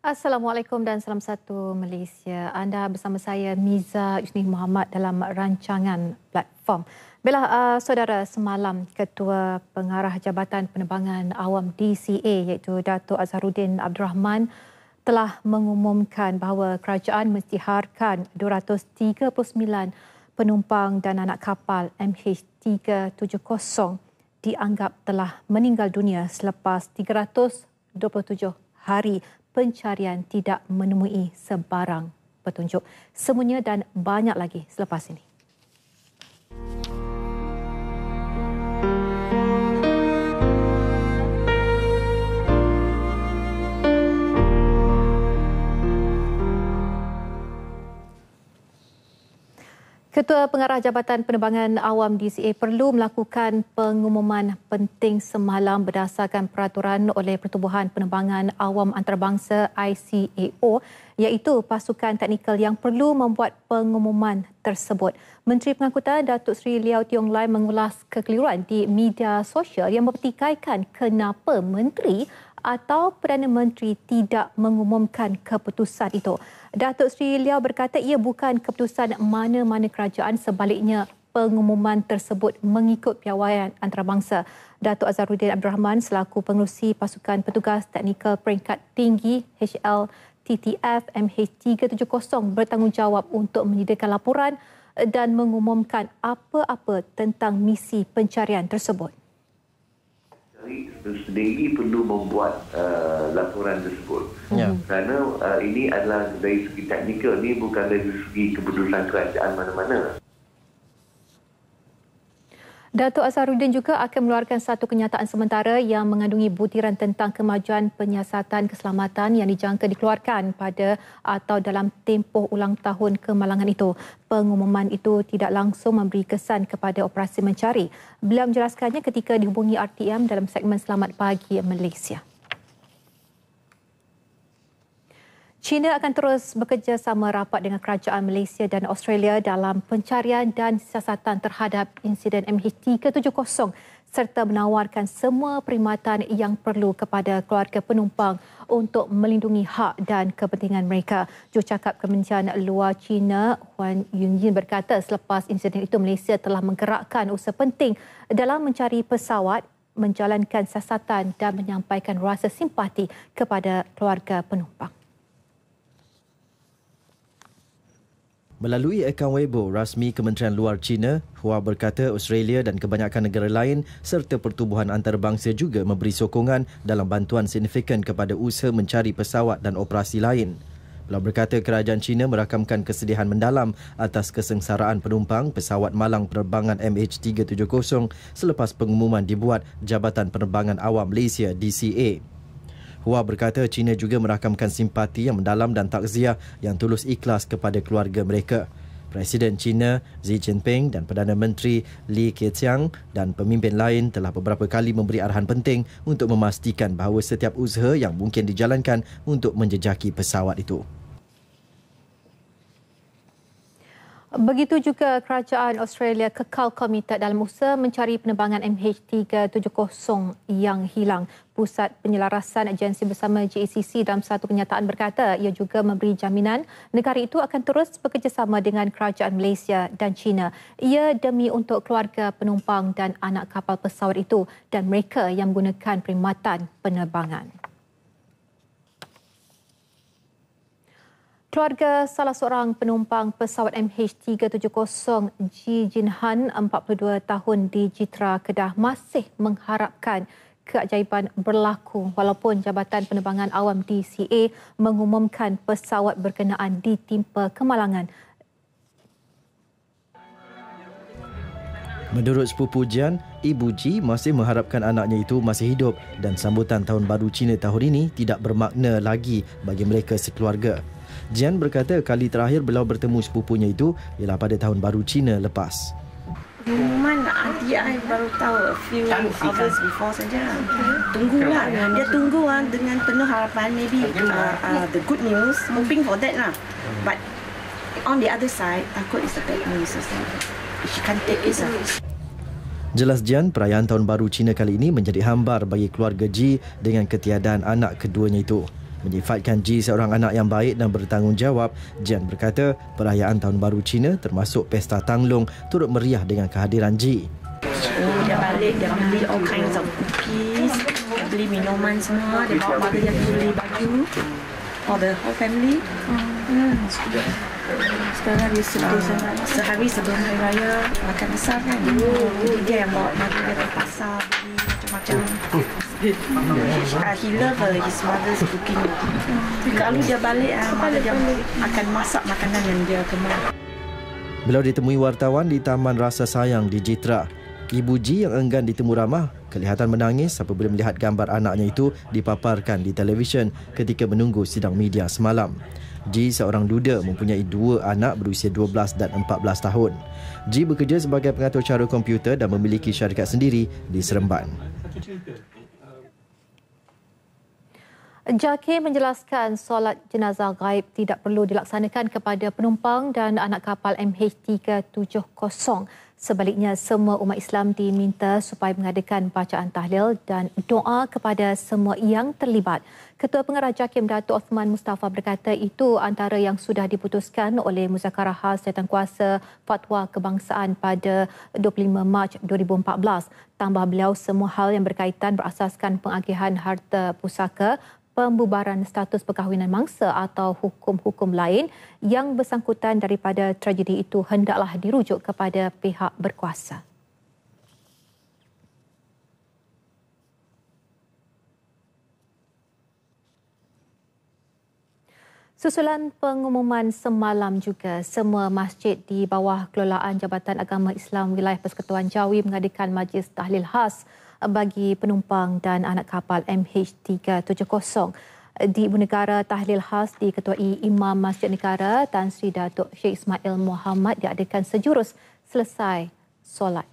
Assalamualaikum dan salam satu Malaysia. Anda bersama saya Miza Yusni Muhammad dalam rancangan platform. Bila uh, saudara semalam Ketua Pengarah Jabatan Penerbangan Awam DCA iaitu Dato' Azharuddin Abdul Rahman telah mengumumkan bahawa kerajaan mestiharkan 239 penumpang dan anak kapal MH370 dianggap telah meninggal dunia selepas 327 hari pencarian tidak menemui sebarang petunjuk. Semuanya dan banyak lagi selepas ini. Ketua Pengarah Jabatan Penerbangan Awam DCA perlu melakukan pengumuman penting semalam berdasarkan peraturan oleh Pertubuhan Penerbangan Awam Antarabangsa ICAO iaitu pasukan teknikal yang perlu membuat pengumuman tersebut. Menteri Pengangkutan Datuk Seri Liao Tiong Lai mengulas kekeliruan di media sosial yang mempertikaikan kenapa Menteri atau Perdana Menteri tidak mengumumkan keputusan itu. Datuk Sri Liao berkata ia bukan keputusan mana-mana kerajaan sebaliknya pengumuman tersebut mengikut piawaian antarabangsa. Datuk Azharuddin Abdul Rahman selaku pengurusi pasukan petugas teknikal peringkat tinggi HL TTF MH370 bertanggungjawab untuk menyediakan laporan dan mengumumkan apa-apa tentang misi pencarian tersebut dari sendiri perlu membuat uh, laporan tersebut. Yeah. Kerana uh, ini adalah dari segi teknikal, ini bukan dari segi keputusan kerajaan mana-mana. Datuk Azharuddin juga akan meluarkan satu kenyataan sementara yang mengandungi butiran tentang kemajuan penyiasatan keselamatan yang dijangka dikeluarkan pada atau dalam tempoh ulang tahun kemalangan itu. Pengumuman itu tidak langsung memberi kesan kepada operasi mencari. Beliau menjelaskannya ketika dihubungi RTM dalam segmen Selamat Pagi Malaysia. China akan terus bekerjasama rapat dengan kerajaan Malaysia dan Australia dalam pencarian dan siasatan terhadap insiden MH370 serta menawarkan semua perkhidmatan yang perlu kepada keluarga penumpang untuk melindungi hak dan kepentingan mereka. Cakap Kementerian Luar China, Huan Yunjin berkata selepas insiden itu Malaysia telah menggerakkan usaha penting dalam mencari pesawat menjalankan siasatan dan menyampaikan rasa simpati kepada keluarga penumpang. Melalui akaun Weibo rasmi Kementerian Luar China, Hua berkata Australia dan kebanyakan negara lain serta pertubuhan antarabangsa juga memberi sokongan dalam bantuan signifikan kepada usaha mencari pesawat dan operasi lain. Beliau berkata kerajaan China merakamkan kesedihan mendalam atas kesengsaraan penumpang pesawat malang penerbangan MH370 selepas pengumuman dibuat Jabatan Penerbangan Awam Malaysia DCA. Hua berkata China juga merakamkan simpati yang mendalam dan takziah yang tulus ikhlas kepada keluarga mereka. Presiden China Xi Jinping dan Perdana Menteri Li Keqiang dan pemimpin lain telah beberapa kali memberi arahan penting untuk memastikan bahawa setiap usaha yang mungkin dijalankan untuk menjejaki pesawat itu. Begitu juga kerajaan Australia kekal komited dalam usaha mencari penerbangan MH370 yang hilang. Pusat Penyelarasan Agensi Bersama GECC dalam satu kenyataan berkata ia juga memberi jaminan negara itu akan terus bekerjasama dengan kerajaan Malaysia dan China. Ia demi untuk keluarga penumpang dan anak kapal pesawat itu dan mereka yang menggunakan perkhidmatan penerbangan. Keluarga salah seorang penumpang pesawat MH370G Jinhan 42 tahun di Jitra Kedah masih mengharapkan keajaiban berlaku walaupun Jabatan Penerbangan Awam DCA mengumumkan pesawat berkenaan ditimpa kemalangan. Menurut sepupu Jian, ibu Ji masih mengharapkan anaknya itu masih hidup dan sambutan tahun baru Cina tahun ini tidak bermakna lagi bagi mereka sekeluarga. Jian berkata kali terakhir beliau bertemu sepupunya itu ialah pada tahun baru Cina lepas. Rumah adik saya baru tahu a few kan, hours before saja. Tunggulah. Dia tunggu ah, dengan penuh harapan. Maybe uh, uh, the good news. Hmm. Hoping for that lah. Hmm. But on the other side, takut is the bad news. She can't take it. Sir. Ah. Jelas Jian, perayaan tahun baru Cina kali ini menjadi hambar bagi keluarga Ji dengan ketiadaan anak keduanya itu. Menyifatkan Ji seorang anak yang baik dan bertanggungjawab, Jian berkata perayaan Tahun Baru Cina termasuk Pesta Tanglong turut meriah dengan kehadiran Ji. Oh, dia balik, dia beli all kinds of cookies, dia beli minuman semua, dia bawa mother dia beli baju, all the whole family sekejap. Sekarang dia sedih uh, sangat. Sehari sebelum Hari Raya, makan besar kan? Jadi oh, oh, dia yang bawa mati dia dari pasar, beli macam-macam. Uh, he love uh, his mother's cooking. Hmm. Kalau dia balik, uh, mother dia akan masak makanan yang dia kemar. Beliau ditemui wartawan di Taman Rasa Sayang di Jitra. Ibu Ji yang enggan ditemu ramah kelihatan menangis apabila melihat gambar anaknya itu dipaparkan di televisyen ketika menunggu sidang media semalam. G seorang duda mempunyai dua anak berusia 12 dan 14 tahun. G bekerja sebagai pengatur cara komputer dan memiliki syarikat sendiri di Seremban. Jaki menjelaskan solat jenazah gaib tidak perlu dilaksanakan kepada penumpang dan anak kapal MH370. Sebaliknya, semua umat Islam diminta supaya mengadakan bacaan tahlil dan doa kepada semua yang terlibat. Ketua Pengarah Jakim Datuk Osman Mustafa berkata itu antara yang sudah diputuskan oleh Muzakarah Khas Jatuan Kuasa Fatwa Kebangsaan pada 25 Mac 2014. Tambah beliau, semua hal yang berkaitan berasaskan pengagihan harta pusaka pembubaran status perkahwinan mangsa atau hukum-hukum lain yang bersangkutan daripada tragedi itu hendaklah dirujuk kepada pihak berkuasa. Susulan pengumuman semalam juga, semua masjid di bawah kelolaan Jabatan Agama Islam Wilayah Persekutuan Jawi mengadakan majlis tahlil khas bagi penumpang dan anak kapal MH370 di Ibu Negara Tahlil Khas diketuai Imam Masjid Negara Tan Sri Datuk Syed Ismail Muhammad diadakan sejurus selesai solat.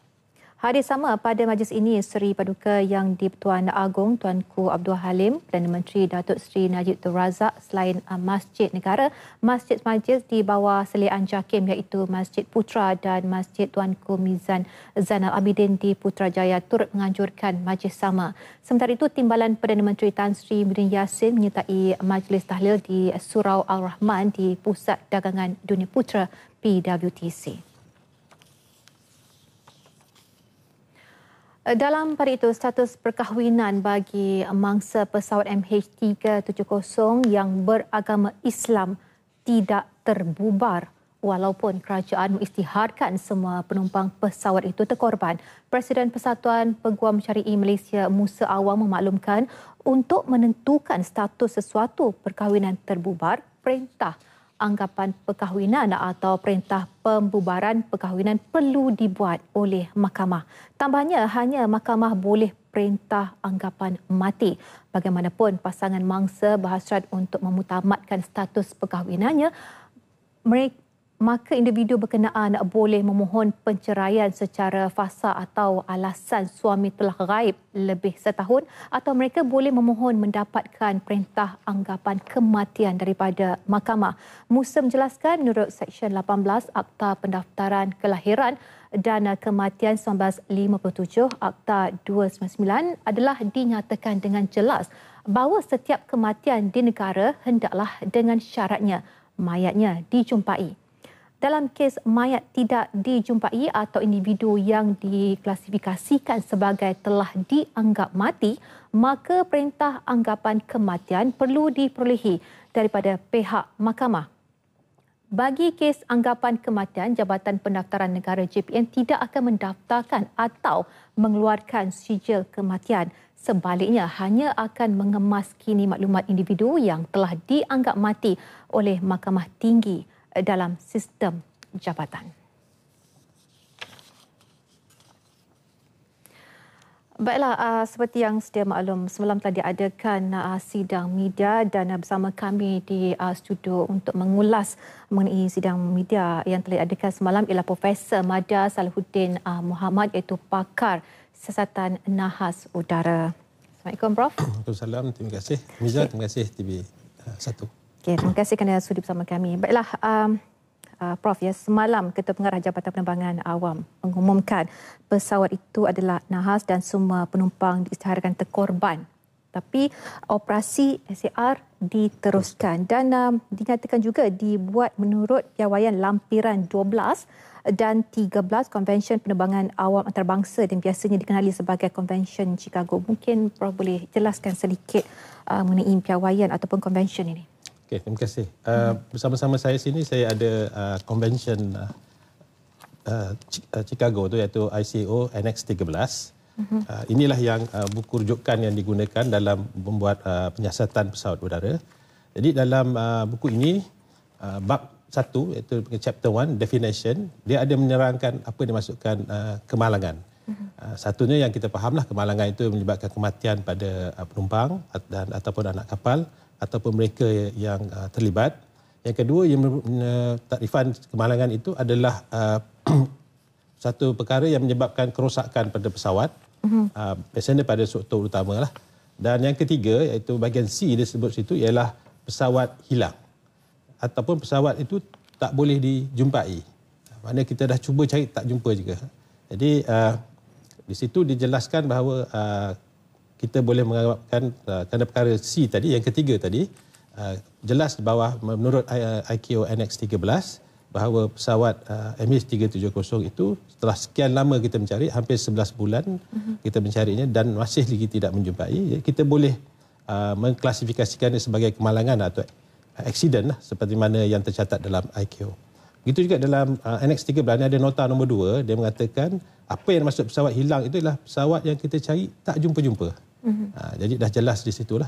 Hadir sama pada majlis ini Seri Paduka Yang di-Pertuan Agong Tuanku Abdul Halim, dan Menteri Datuk Seri Najib Tun Razak selain ah, Masjid Negara, masjid-masjid di bawah Seliaan Jakim iaitu Masjid Putra dan Masjid Tuanku Mizan Zainal Abidin di Putrajaya turut menganjurkan majlis sama. Sementara itu, Timbalan Perdana Menteri Tan Sri Muhyiddin Yassin menyertai majlis tahlil di Surau Al-Rahman di Pusat Dagangan Dunia Putra PWTC. Eh, dalam pada itu, status perkahwinan bagi mangsa pesawat MH370 yang beragama Islam tidak terbubar walaupun kerajaan mengisytiharkan semua penumpang pesawat itu terkorban. Presiden Persatuan Peguam Syari'i Malaysia Musa Awang memaklumkan untuk menentukan status sesuatu perkahwinan terbubar, perintah anggapan perkahwinan atau perintah pembubaran perkahwinan perlu dibuat oleh mahkamah. Tambahnya, hanya mahkamah boleh perintah anggapan mati. Bagaimanapun, pasangan mangsa berhasrat untuk memutamatkan status perkahwinannya, mereka maka individu berkenaan boleh memohon penceraian secara fasa atau alasan suami telah gaib lebih setahun atau mereka boleh memohon mendapatkan perintah anggapan kematian daripada mahkamah. Musa menjelaskan menurut Seksyen 18 Akta Pendaftaran Kelahiran dan Kematian 1957 Akta 299 adalah dinyatakan dengan jelas bahawa setiap kematian di negara hendaklah dengan syaratnya mayatnya dicumpai dalam kes mayat tidak dijumpai atau individu yang diklasifikasikan sebagai telah dianggap mati, maka perintah anggapan kematian perlu diperolehi daripada pihak mahkamah. Bagi kes anggapan kematian, Jabatan Pendaftaran Negara JPN tidak akan mendaftarkan atau mengeluarkan sijil kematian. Sebaliknya, hanya akan mengemas kini maklumat individu yang telah dianggap mati oleh Mahkamah Tinggi dalam sistem jabatan. Baiklah, ah, seperti yang sedia maklum, semalam telah diadakan uh, sidang media dan bersama kami di ah, studio untuk mengulas mengenai sidang media yang telah diadakan semalam ialah Profesor Mada Salahuddin Muhammad iaitu pakar siasatan nahas udara. Assalamualaikum, Prof. Waalaikumsalam. Terima kasih. Miza, terima kasih TV1. Okey, terima kasih kerana sudi bersama kami. Baiklah, um, uh, Prof, ya, semalam Ketua Pengarah Jabatan Penerbangan Awam mengumumkan pesawat itu adalah nahas dan semua penumpang diisytiharkan terkorban. Tapi operasi SAR diteruskan dan um, dinyatakan juga dibuat menurut piawaian lampiran 12 dan 13 konvensyen penerbangan awam antarabangsa dan biasanya dikenali sebagai konvensyen Chicago. Mungkin Prof boleh jelaskan sedikit uh, mengenai piawaian ataupun konvensyen ini. Okay, terima kasih. Uh, bersama-sama saya sini, saya ada uh, convention uh, uh, uh Chicago itu iaitu ICO NX13. Mhm. Uh, inilah yang uh, buku rujukan yang digunakan dalam membuat uh, penyiasatan pesawat udara. Jadi dalam uh, buku ini, uh, bab satu iaitu chapter one, definition, dia ada menyerangkan apa yang dimasukkan uh, kemalangan. Mhm. Uh, satunya yang kita fahamlah kemalangan itu menyebabkan kematian pada uh, penumpang dan ataupun anak kapal ataupun mereka yang uh, terlibat. Yang kedua yang uh, takrifan kemalangan itu adalah uh, satu perkara yang menyebabkan kerosakan pada pesawat. Biasanya mhm. uh-huh. uh, pada suatu utama. Lah. Dan yang ketiga iaitu bahagian C disebut situ ialah pesawat hilang. Ataupun pesawat itu tak boleh dijumpai. Maknanya kita dah cuba cari tak jumpa juga. Jadi uh, di situ dijelaskan bahawa uh, kita boleh menganggapkan uh, kerana perkara C tadi, yang ketiga tadi, uh, jelas di bawah menurut IKO uh, NX13 bahawa pesawat uh, MH370 itu setelah sekian lama kita mencari, hampir 11 bulan mm-hmm. kita mencarinya dan masih lagi tidak menjumpai, ya, kita boleh uh, mengklasifikasikannya sebagai kemalangan atau aksiden lah, seperti mana yang tercatat dalam IKO. Begitu juga dalam uh, NX13 ada nota nombor dua dia mengatakan apa yang masuk pesawat hilang itu adalah pesawat yang kita cari tak jumpa-jumpa. Mm-hmm. Ha, jadi dah jelas di situ lah.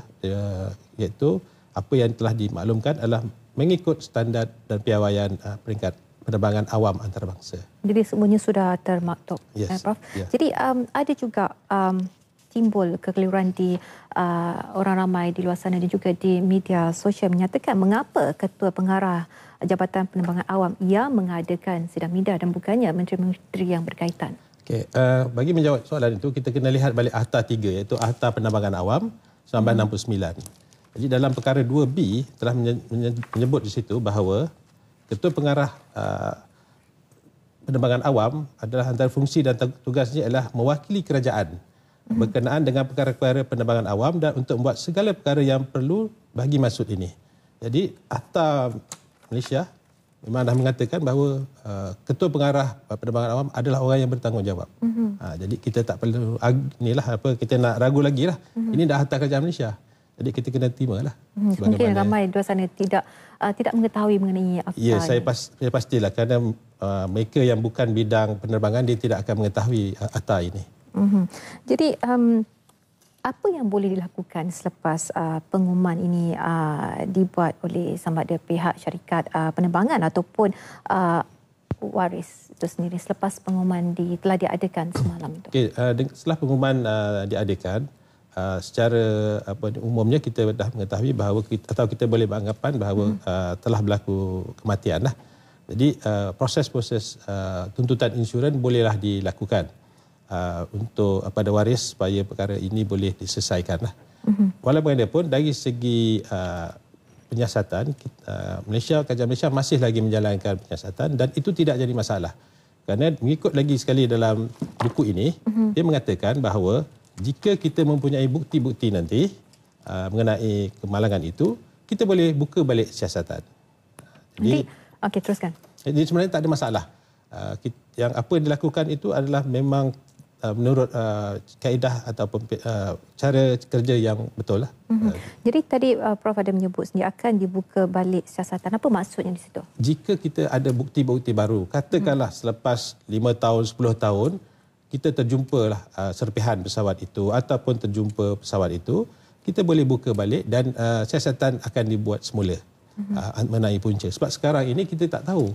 Iaitu apa yang telah dimaklumkan adalah mengikut standar dan piawaian uh, peringkat penerbangan awam antarabangsa. Jadi semuanya sudah termaktub, eh, yes. eh, Prof. Yeah. Jadi um, ada juga um, timbul kekeliruan di uh, orang ramai di luar sana dan juga di media sosial menyatakan mengapa Ketua Pengarah Jabatan Penerbangan Awam ia mengadakan sidang media dan bukannya menteri-menteri yang berkaitan. Okey, uh, bagi menjawab soalan itu kita kena lihat balik akta 3 iaitu akta penambangan awam 1969. Hmm. Jadi dalam perkara 2B telah menyebut di situ bahawa ketua pengarah uh, penambangan awam adalah antara fungsi dan tugasnya adalah mewakili kerajaan hmm. berkenaan dengan perkara-perkara penambangan awam dan untuk membuat segala perkara yang perlu bagi maksud ini. Jadi akta Malaysia memang dah mengatakan bahawa uh, ketua pengarah penerbangan awam adalah orang yang bertanggungjawab. Mm-hmm. Uh, jadi kita tak perlu inilah apa kita nak ragu lagi lah. Mm-hmm. Ini dah harta kerajaan Malaysia. Jadi kita kena terima lah. Hmm, mungkin ramai di luar sana tidak, uh, tidak mengetahui mengenai akta Ya, saya, pas, saya pastilah. Kerana uh, mereka yang bukan bidang penerbangan, dia tidak akan mengetahui uh, akta ini. Hmm. Jadi, um, apa yang boleh dilakukan selepas uh, pengumuman ini uh, dibuat oleh sama ada pihak syarikat uh, penerbangan ataupun uh, waris itu sendiri selepas pengumuman di, telah diadakan semalam itu? Okay, uh, setelah pengumuman uh, diadakan, uh, secara apa, umumnya kita dah mengetahui bahawa kita, atau kita boleh beranggapan bahawa hmm. uh, telah berlaku kematian. Lah. Jadi uh, proses-proses uh, uh, tuntutan insurans bolehlah dilakukan uh, untuk uh, pada waris supaya perkara ini boleh diselesaikan. Lah. mm Walau bagaimanapun, dari segi uh, penyiasatan, kita, uh, Malaysia, Kajian Malaysia masih lagi menjalankan penyiasatan dan itu tidak jadi masalah. Kerana mengikut lagi sekali dalam buku ini, mm-hmm. dia mengatakan bahawa jika kita mempunyai bukti-bukti nanti uh, mengenai kemalangan itu, kita boleh buka balik siasatan. Jadi, okay, teruskan. Jadi sebenarnya tak ada masalah. Uh, kita, yang apa yang dilakukan itu adalah memang Uh, menurut uh, kaedah ataupun uh, cara kerja yang betul lah. Mm-hmm. Jadi tadi uh, Prof ada menyebut sendiri akan dibuka balik siasatan. Apa maksudnya di situ? Jika kita ada bukti-bukti baru, katakanlah mm-hmm. selepas 5 tahun, 10 tahun, kita terjumpa uh, serpihan pesawat itu ataupun terjumpa pesawat itu, kita boleh buka balik dan uh, siasatan akan dibuat semula mm-hmm. uh, mengenai punca. Sebab sekarang ini kita tak tahu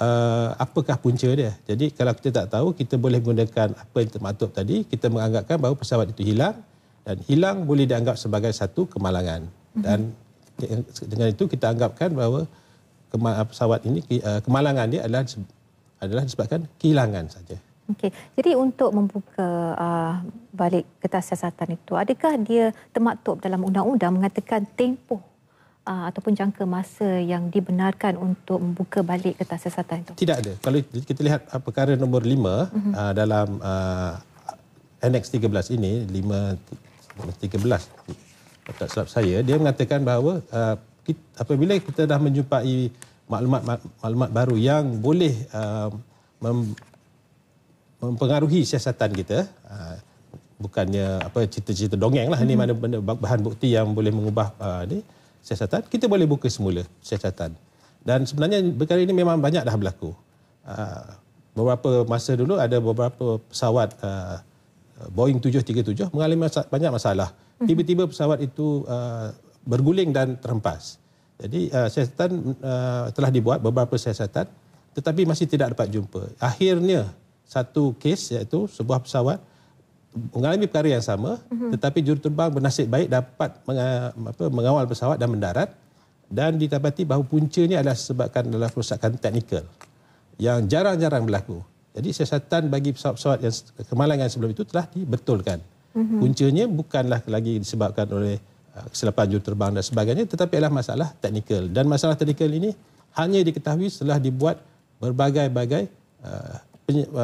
uh, apakah punca dia. Jadi kalau kita tak tahu, kita boleh gunakan apa yang termaktub tadi, kita menganggapkan bahawa pesawat itu hilang dan hilang boleh dianggap sebagai satu kemalangan. Mhm. Dan dengan itu kita anggapkan bahawa pesawat ini uh, kemalangan dia adalah adalah disebabkan kehilangan saja. Okey. Jadi untuk membuka uh, balik kertas siasatan itu, adakah dia termaktub dalam undang-undang mengatakan tempoh uh, ataupun jangka masa yang dibenarkan untuk membuka balik kertas siasatan itu? Tidak ada. Kalau kita lihat ah, perkara nombor lima mm-hmm. uh, dalam uh, NX 13 ini, 5 13 tak silap saya, dia mengatakan bahawa uh, kita, apabila kita dah menjumpai maklumat maklumat baru yang boleh uh, mem, mempengaruhi siasatan kita uh, bukannya apa cerita-cerita dongeng lah hmm. ni mhm. mana benda bahan bukti yang boleh mengubah uh, ni uh, siasatan, kita boleh buka semula siasatan. Dan sebenarnya perkara ini memang banyak dah berlaku. Ah, beberapa masa dulu ada beberapa pesawat uh, Boeing 737 mengalami banyak masalah. Mhm. Tiba-tiba pesawat itu ah, berguling dan terhempas. Jadi uh, siasatan telah dibuat, beberapa siasatan, tetapi masih tidak dapat jumpa. Akhirnya satu kes iaitu sebuah pesawat 737 mengalami perkara yang sama mm-hmm. tetapi juruterbang bernasib baik dapat mengawal pesawat dan mendarat dan ditapati bahawa puncanya adalah sebabkan adalah kerosakan teknikal yang jarang-jarang berlaku. Jadi siasatan bagi pesawat-pesawat yang kemalangan sebelum itu telah dibetulkan. Mm-hmm. Puncanya bukanlah lagi disebabkan oleh uh, kesilapan juruterbang dan sebagainya tetapi adalah masalah teknikal. Dan masalah teknikal ini hanya diketahui setelah dibuat berbagai-bagai uh,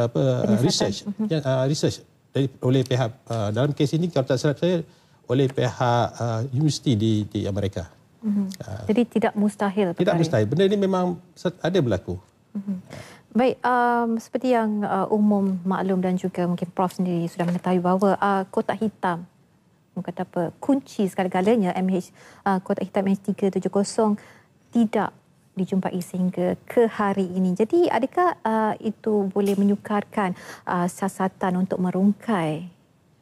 apa, uh, research. Mhm. Ya, uh, research dari oleh pihak uh, dalam kes ini kalau tak salah saya oleh pihak uh, universiti di di Amerika. Mm-hmm. Uh, Jadi tidak mustahil. Tidak perkara. mustahil. Benda ini memang ada berlaku. Mm-hmm. Baik, um, seperti yang uh, umum maklum dan juga mungkin Prof sendiri sudah mengetahui bahawa uh, kotak hitam, kata apa, kunci segala-galanya MH, uh, kotak hitam MH370 tidak dijumpai sehingga ke hari ini. Jadi adakah uh, itu boleh menyukarkan uh, siasatan untuk merungkai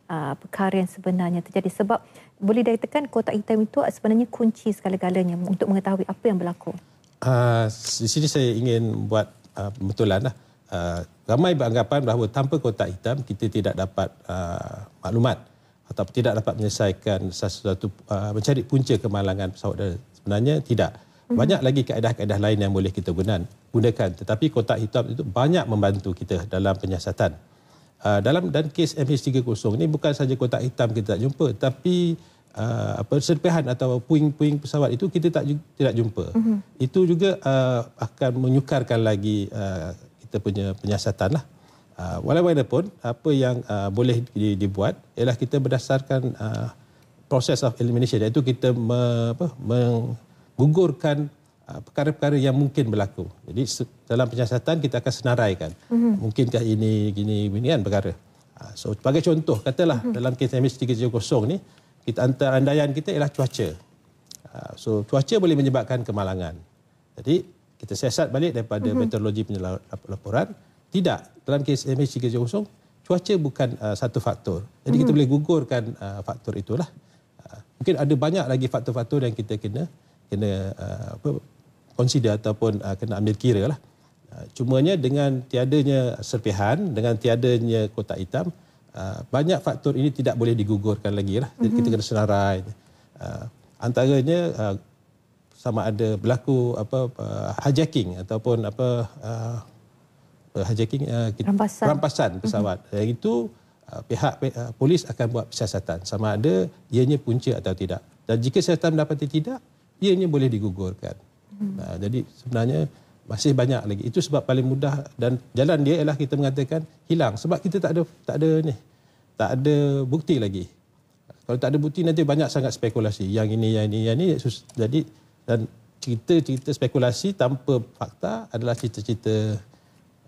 uh, perkara yang sebenarnya terjadi? Sebab boleh dikatakan kotak hitam itu sebenarnya kunci segala-galanya untuk mengetahui apa yang berlaku. Uh, di sini saya ingin buat uh, pembetulan. Lah. Uh, ramai beranggapan bahawa tanpa kotak hitam kita tidak dapat uh, maklumat atau tidak dapat menyelesaikan sesuatu uh, mencari punca kemalangan pesawat dan sebenarnya tidak. Mhm. Banyak lagi kaedah-kaedah lain yang boleh kita gunakan, gunakan. Tetapi kotak hitam itu banyak membantu kita dalam penyiasatan. Uh, dalam dan kes MH370 ini bukan saja kotak hitam kita tak jumpa tapi uh, apa serpihan atau puing-puing pesawat itu kita tak tidak jumpa. Uh-huh. Itu juga uh, akan menyukarkan lagi uh, kita punya penyiasatan. Lah. Uh, walaupun apa yang uh, boleh di, dibuat ialah kita berdasarkan uh, proses of elimination iaitu kita me, apa, meng, gugurkan uh, perkara-perkara yang mungkin berlaku. Jadi dalam penyiasatan kita akan senaraikan. Mm-hmm. Mungkinkah ini, gini, ini kan perkara. Uh, so sebagai contoh, katalah mm-hmm. dalam kes MS370 ni, kita antara andaian kita ialah cuaca. Uh, so cuaca boleh menyebabkan kemalangan. Jadi kita siasat balik daripada mm-hmm. meteorologi punya laporan. Tidak, dalam kes MS370, cuaca bukan uh, satu faktor. Jadi mm-hmm. kita mhm. boleh gugurkan uh, faktor itulah. Uh, mungkin ada banyak lagi faktor-faktor yang kita kena kena uh, apa consider ataupun uh, kena ambil kira lah. Uh, cumanya dengan tiadanya serpihan, dengan tiadanya kotak hitam, uh, banyak faktor ini tidak boleh digugurkan lagi lah. Jadi mm-hmm. kita kena senarai. Uh, antaranya uh, sama ada berlaku apa uh, hijacking ataupun apa uh, hijacking uh, kita, rampasan. rampasan pesawat. Mm-hmm. Yang itu uh, pihak uh, polis akan buat siasatan sama ada ianya punca atau tidak. Dan jika siasatan mendapati tidak, ianya boleh digugurkan. Hmm. Nah, ha, jadi sebenarnya masih banyak lagi. Itu sebab paling mudah dan jalan dia ialah kita mengatakan hilang sebab kita tak ada tak ada ni. Tak ada bukti lagi. Kalau tak ada bukti nanti banyak sangat spekulasi. Yang ini yang ini yang ini jadi dan cerita-cerita spekulasi tanpa fakta adalah cerita-cerita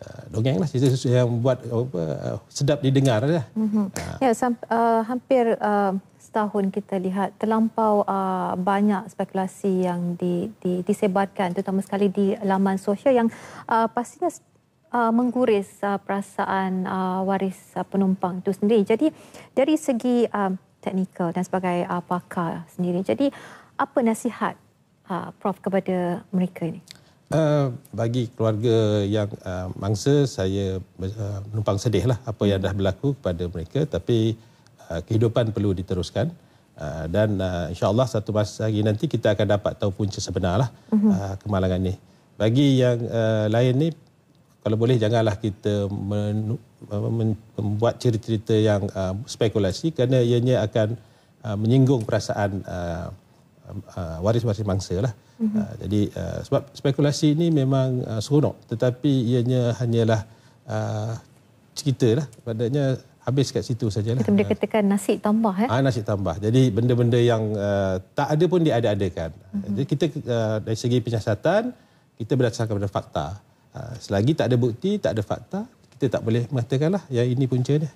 Uh, dongeng lah, cerita yang buat uh, sedap didengar lah. Mm -hmm. uh. Ya, uh, hampir uh, Tahun kita lihat terlampau uh, banyak spekulasi yang di, di, disebarkan terutama sekali di laman sosial yang uh, pastinya uh, mengguris uh, perasaan uh, waris uh, penumpang itu sendiri. Jadi dari segi uh, teknikal dan sebagai uh, pakar sendiri, jadi apa nasihat uh, Prof kepada mereka ini? Uh, bagi keluarga yang uh, mangsa, saya uh, menumpang sedih lah apa yang hmm. dah berlaku kepada mereka. Tapi Uh, kehidupan perlu diteruskan uh, dan uh, insyaallah satu masa lagi nanti kita akan dapat tahu punca sebenarlah mhm. uh, kemalangan ni bagi yang uh, lain ni kalau boleh janganlah kita men, men, membuat cerita-cerita yang uh, spekulasi kerana ianya akan uh, menyinggung perasaan uh, um, uh, waris-waris uh, uh, mangsa lah. Mhm. Uh, jadi uh, sebab spekulasi ini memang uh, seronok tetapi ianya hanyalah uh, cerita lah. Padahalnya habis kat situ sajalah. Kita boleh katakan nasi tambah eh. Ah nasi tambah. Jadi benda-benda yang uh, tak ada pun diada-adakan. Mm-hmm. Jadi kita uh, dari segi penyiasatan kita berdasarkan pada fakta. Uh, selagi tak ada bukti, tak ada fakta, kita tak boleh mengatakanlah yang ini punca dia.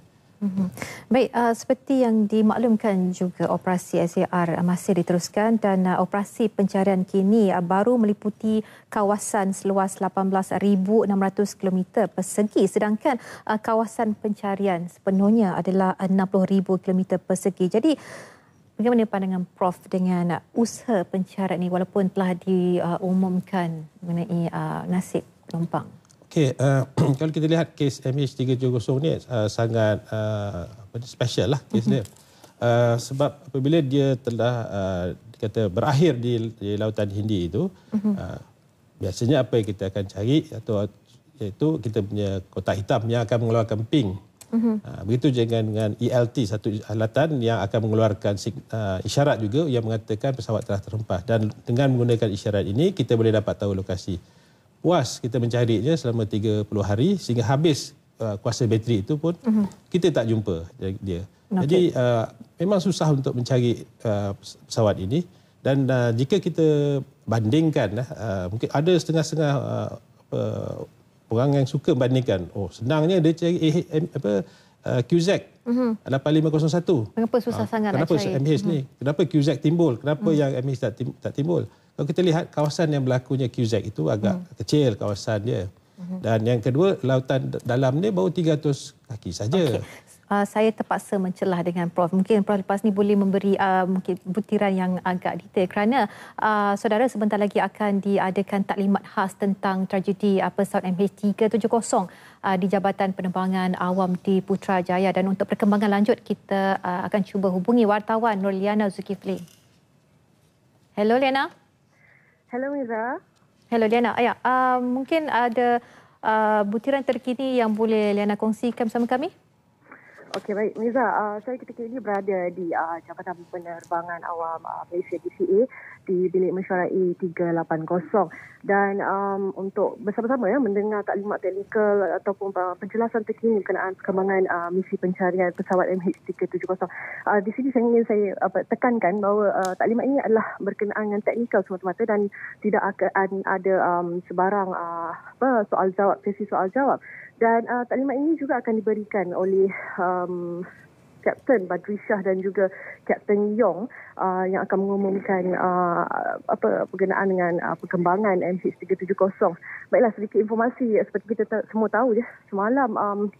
Mhm. Baik, uh, seperti yang dimaklumkan juga operasi SAR masih diteruskan dan uh, operasi pencarian kini uh, baru meliputi kawasan seluas 18,600 km persegi sedangkan uh, kawasan pencarian sepenuhnya adalah 60,000 uh, km persegi. Jadi bagaimana pandangan Prof dengan uh, usaha pencarian ini walaupun telah diumumkan uh, mengenai uh, nasib penumpang? Okay, uh, eh, kalau kita lihat kes MH370 ni uh, sangat uh, special lah kes dia. Uh, sebab apabila dia telah uh, kata berakhir di, di lautan Hindi itu, uh, biasanya apa yang kita akan cari atau itu kita punya kotak hitam yang akan mengeluarkan ping. Uh, begitu dengan, dengan ELT, satu alatan yang akan mengeluarkan uh, isyarat juga yang mengatakan pesawat telah terhempas. Dan dengan menggunakan isyarat ini, kita boleh dapat tahu lokasi puas kita mencarinya selama 30 hari sehingga habis uh, kuasa bateri itu pun mm -hmm. kita tak jumpa dia. Okay. Jadi uh, memang susah untuk mencari uh, pesawat ini dan uh, jika kita bandingkan uh, mungkin ada setengah-setengah uh, orang yang suka bandingkan oh senangnya dia cari eh, apa Uh, QZ uh -huh. 8501. Kenapa susah uh, sangat kenapa nak cari? Kenapa MH uh -huh. ni? Kenapa QZ timbul? Kenapa uh mhm. -huh. yang MH tak timbul? Uh -huh. Kalau kita lihat kawasan yang berlakunya QZ itu agak hmm. kecil kawasan dia. Hmm. Dan yang kedua, lautan dalam ni baru 300 kaki saja. Okay. Uh, ah, saya terpaksa mencelah dengan Prof. Mungkin Prof. lepas ni boleh memberi uh, mungkin butiran yang agak detail kerana uh, saudara sebentar lagi akan diadakan taklimat khas tentang tragedi uh, pesawat MH370 uh, di Jabatan Penerbangan Awam di Putrajaya dan untuk perkembangan lanjut kita uh, akan cuba hubungi wartawan Nurliana Zulkifli. Hello Liana. Hello. Hello Mira. Hello Liana. Ya, uh, mungkin ada uh, butiran terkini yang boleh Liana kongsikan bersama kami? Okey baik Miza. uh, saya ketika ini berada di uh, Jabatan Penerbangan Awam uh, Malaysia DCA di bilik mesyuarat e 380 dan um, untuk bersama-sama ya mendengar taklimat teknikal ataupun uh, penjelasan terkini berkenaan perkembangan uh, misi pencarian pesawat MH370. Uh, di sini saya ingin saya apa tekankan bahawa uh, taklimat ini adalah berkenaan dengan teknikal semata-mata dan tidak akan ada um, sebarang uh, apa soal jawab sesi soal jawab dan uh, taklimat ini juga akan diberikan oleh um, Kapten Badri Shah dan juga Kapten Yong uh, yang akan mengumumkan uh, apa berkenaan dengan uh, perkembangan MH370. Baiklah sedikit informasi uh, seperti kita semua tahu ya semalam um,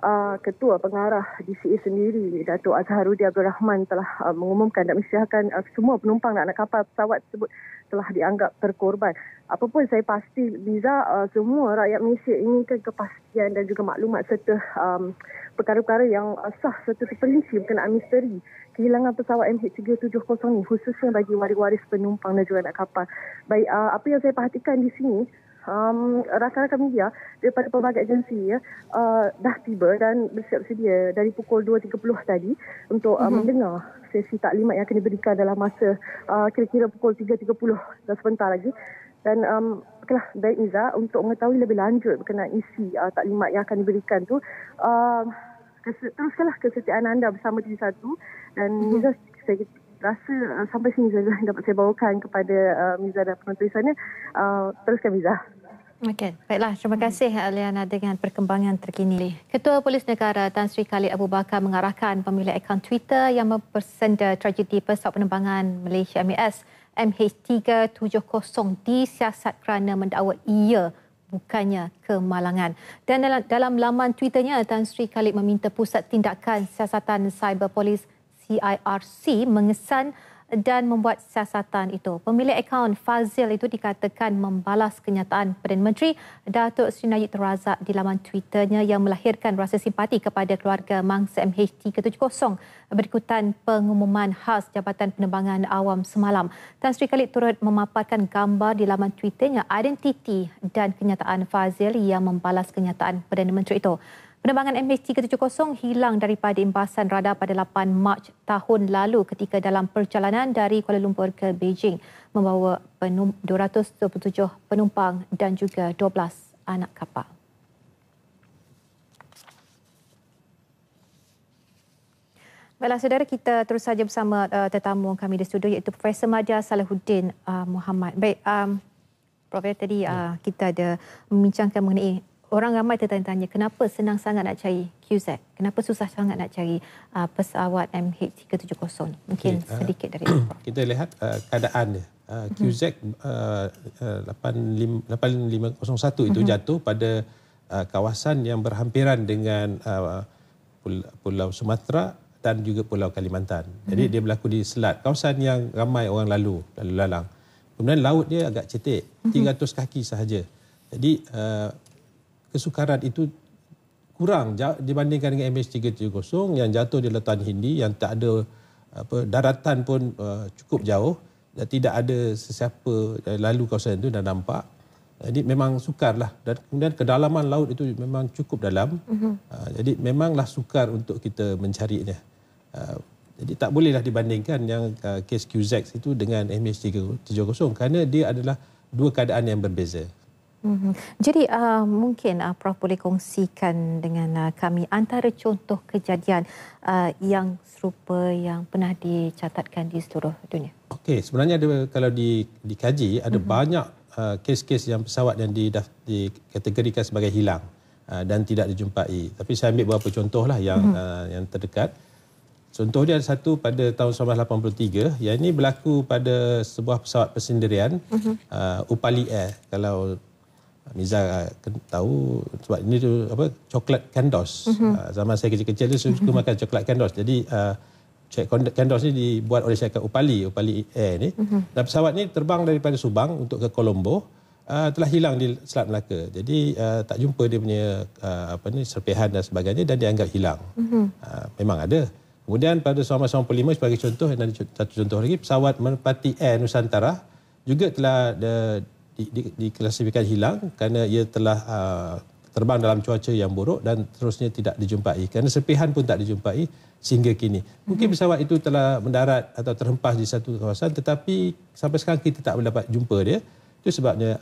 uh, ketua pengarah DCA sendiri Datuk Azharudin Abdul Rahman telah uh, mengumumkan dan mengisytiharkan uh, ah, semua penumpang anak-anak kapal pesawat tersebut telah dianggap terkorban. Apapun saya pasti biza uh, semua rakyat Malaysia inginkan kepastian dan juga maklumat serta um, perkara-perkara yang uh, sah serta terperinci berkenaan misteri kehilangan pesawat MH370 ini khususnya bagi waris-waris penumpang dan juga anak kapal. Baik uh, apa yang saya perhatikan di sini um, rakan-rakan media daripada pelbagai agensi ya, uh, dah tiba dan bersiap sedia dari pukul 2.30 tadi untuk uh, mm-hmm. mendengar sesi taklimat yang akan diberikan dalam masa uh, kira-kira pukul 3.30 dan sebentar lagi. Dan um, okeylah, baik Niza, untuk mengetahui lebih lanjut berkenaan isi uh, taklimat yang akan diberikan tu, uh, teruskanlah kesetiaan anda bersama TV1 dan mm-hmm. Niza saya rasa uh, sampai sini saja yang dapat saya bawakan kepada uh, Miza dan penonton di sana. Uh, teruskan mizah. Okay Baiklah, terima kasih Aliana dengan perkembangan terkini. Ketua Polis Negara Tan Sri Khalid Abu Bakar mengarahkan pemilik akaun Twitter yang mempersenda tragedi pesawat penerbangan Malaysia MAS MH370 disiasat kerana mendakwa ia bukannya kemalangan. Dan dalam, dalam laman Twitternya, Tan Sri Khalid meminta Pusat Tindakan Siasatan Cyber Polis CIRC mengesan dan membuat siasatan itu. Pemilik akaun Fazil itu dikatakan membalas kenyataan Perdana Menteri Datuk Seri Najib Razak di laman Twitternya yang melahirkan rasa simpati kepada keluarga mangsa MHT ke-70 berikutan pengumuman khas Jabatan Penerbangan Awam semalam. Tan Sri Khalid turut memaparkan gambar di laman Twitternya identiti dan kenyataan Fazil yang membalas kenyataan Perdana Menteri itu. Penerbangan MH370 hilang daripada imbasan radar pada 8 Mac tahun lalu ketika dalam perjalanan dari Kuala Lumpur ke Beijing membawa 227 penumpang dan juga 12 anak kapal. Baiklah saudara kita terus saja bersama uh, tetamu kami di studio iaitu Profesor Madya Salahuddin uh, Muhammad. Baik um, Profesor tadi uh, kita ada membincangkan mengenai orang ramai tertanya-tanya kenapa senang sangat nak cari QZ? Kenapa susah sangat nak cari uh, pesawat MH370? Mungkin okay. Uh, sedikit dari itu. Kita lihat uh, keadaan dia. Uh, mhm. QZ uh, 8501 uh, itu mhm. jatuh pada uh, kawasan yang berhampiran dengan uh, Pulau Sumatera dan juga Pulau Kalimantan. Jadi mhm. dia berlaku di selat, kawasan yang ramai orang lalu, lalu-lalang. Kemudian laut dia agak cetek, 300 kaki sahaja. Jadi uh, kesukaran itu kurang dibandingkan dengan MH370 yang jatuh di Lautan Hindi yang tak ada apa daratan pun uh, cukup jauh dan tidak ada sesiapa lalu kawasan itu dan nampak eh, jadi memang sukar lah dan kemudian kedalaman laut itu memang cukup dalam uh-huh. uh, jadi memanglah sukar untuk kita mencarinya uh, jadi tak bolehlah dibandingkan yang uh, kes QZ itu dengan MH370 kerana dia adalah dua keadaan yang berbeza hmm Jadi uh, mungkin uh, Prof boleh kongsikan dengan uh, kami antara contoh kejadian uh, yang serupa yang pernah dicatatkan di seluruh dunia. Okey, sebenarnya ada, kalau di, dikaji ada hmm banyak uh, kes-kes yang pesawat yang dikategorikan sebagai hilang uh, dan tidak dijumpai. Tapi saya ambil beberapa contoh lah yang hmm uh, yang terdekat. Contoh dia ada satu pada tahun 1983 yang ini berlaku pada sebuah pesawat persendirian mm-hmm. uh, Upali Air kalau Miza ah, tahu sebab ini tu apa coklat kandos. Mm-hmm. Ah, zaman saya kecil-kecil tu suka mm-hmm. makan coklat kandos. Jadi uh, ah, kandos ni dibuat oleh syarikat Upali, Upali Air ni. Mm-hmm. Dan pesawat ni terbang daripada Subang untuk ke Colombo. Uh, telah hilang di Selat Melaka. Jadi uh, tak jumpa dia punya uh, apa ni serpihan dan sebagainya dan dianggap hilang. Mm-hmm. Uh, memang ada. Kemudian pada 1995 sebagai contoh dan satu contoh lagi pesawat Merpati Air Nusantara juga telah diklasifikasi di, di hilang kerana ia telah uh, terbang dalam cuaca yang buruk dan terusnya tidak dijumpai kerana serpihan pun tak dijumpai sehingga kini. Mungkin mhm. pesawat itu telah mendarat atau terhempas di satu kawasan tetapi sampai sekarang kita tak dapat jumpa dia. Itu sebabnya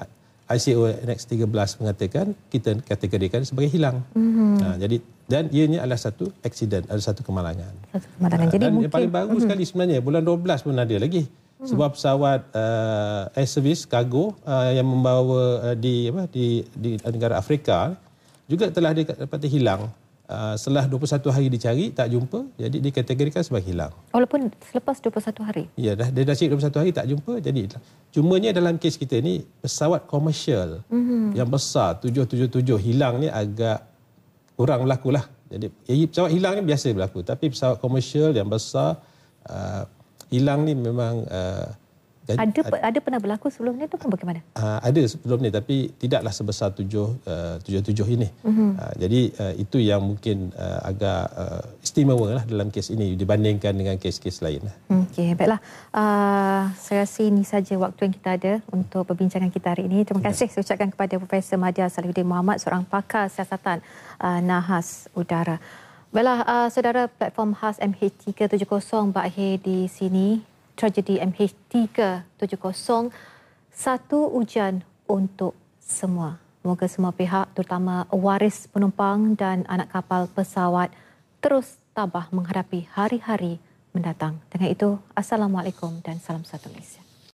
ICO NX13 mengatakan kita kategorikan sebagai hilang. Mm-hmm. Ha, jadi dan ianya adalah satu accident, adalah satu kemalangan. Satu kemalangan. Ha, jadi mungkin yang paling bagus mm-hmm. sekali sebenarnya bulan 12 pun ada lagi. Hmm. sebuah pesawat uh, air service kargo uh, yang membawa uh, di apa di, di negara Afrika juga telah dapat hilang uh, setelah 21 hari dicari tak jumpa jadi dikategorikan sebagai hilang walaupun selepas 21 hari ya dah dia dah cari 21 hari tak jumpa jadi cumanya dalam kes kita ni pesawat komersial mm-hmm. yang besar 777 hilang ni agak kurang berlaku lah jadi eh, pesawat hilang ni biasa berlaku tapi pesawat komersial yang besar uh, hilang ni memang uh, ada ada, ada pernah berlaku sebelum ni tu pun bagaimana? Uh, ada sebelum ni tapi tidaklah sebesar tujuh tujuh tujuh ini. Mm-hmm. Uh, jadi uh, itu yang mungkin uh, agak uh, istimewa lah dalam kes ini dibandingkan dengan kes-kes lain. Lah. Okey, baiklah. Uh, saya rasa ini saja waktu yang kita ada untuk perbincangan kita hari ini. Terima yeah. kasih saya ucapkan kepada Profesor Madia Salihuddin Muhammad seorang pakar siasatan uh, nahas udara. Baiklah, uh, saudara platform khas MH370 berakhir di sini. Tragedi MH370, satu ujian untuk semua. Moga semua pihak, terutama waris penumpang dan anak kapal pesawat, terus tabah menghadapi hari-hari mendatang. Dengan itu, Assalamualaikum dan Salam Satu Malaysia.